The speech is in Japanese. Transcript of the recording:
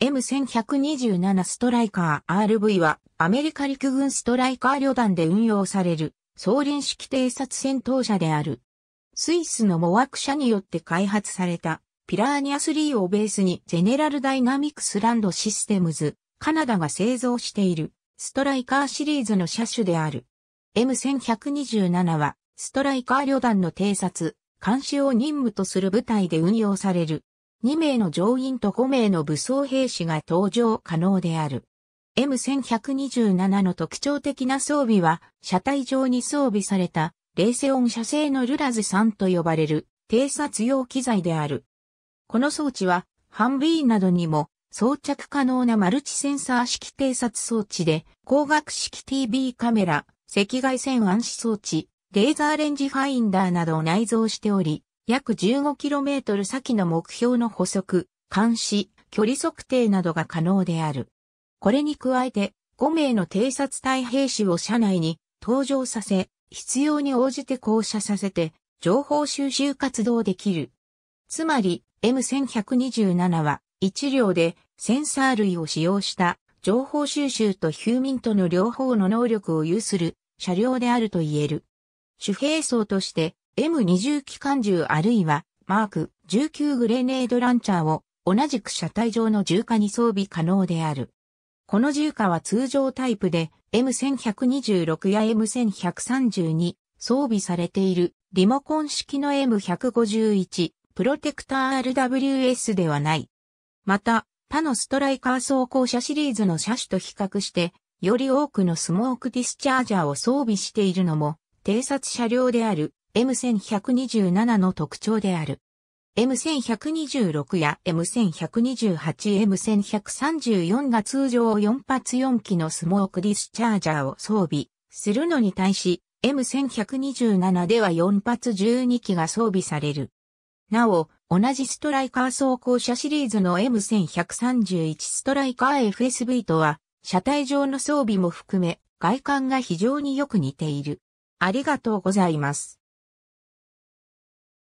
M1127 ストライカー RV はアメリカ陸軍ストライカー旅団で運用される総輪式偵察戦闘車である。スイスのモワク社によって開発されたピラーニア3をベースにゼネラルダイナミクスランドシステムズ、カナダが製造しているストライカーシリーズの車種である。M1127 はストライカー旅団の偵察、監視を任務とする部隊で運用される2名の乗員と5名の武装兵士が搭乗可能である。M1127 の特徴的な装備は、車体上に装備された、レーセオン社製のルラズ3と呼ばれる、偵察用機材である。この装置は、ハンビーなどにも装着可能なマルチセンサー式偵察装置で、光学式 TB カメラ、赤外線暗視装置、レーザーレンジファインダーなどを内蔵しており、約 15km 先の目標の捕捉、監視、距離測定などが可能である。これに加えて、5名の偵察隊兵士を車内に登場させ、必要に応じて降車させて、情報収集活動できる。つまり、M1127 は、1両でセンサー類を使用した情報収集とヒューミントの両方の能力を有する車両であると言える。主兵装として M20 機関銃あるいはマーク19グレネードランチャーを同じく車体上の重火に装備可能である。この重火は通常タイプで M1126 や M1132 装備されているリモコン式の M151 プロテクター RWS ではない。また、他のストライカー装甲車シリーズの車種と比較して、より多くのスモークディスチャージャーを装備しているのも、偵察車両である M1127 の特徴である。M1126 や M1128、M1134 が通常4発4機のスモークディスチャージャーを装備するのに対し、M1127 では4発12機が装備される。なお、同じストライカー装甲車シリーズの M1131 ストライカー FSV とは、車体上の装備も含め、外観が非常によく似ている。ありがとうございます。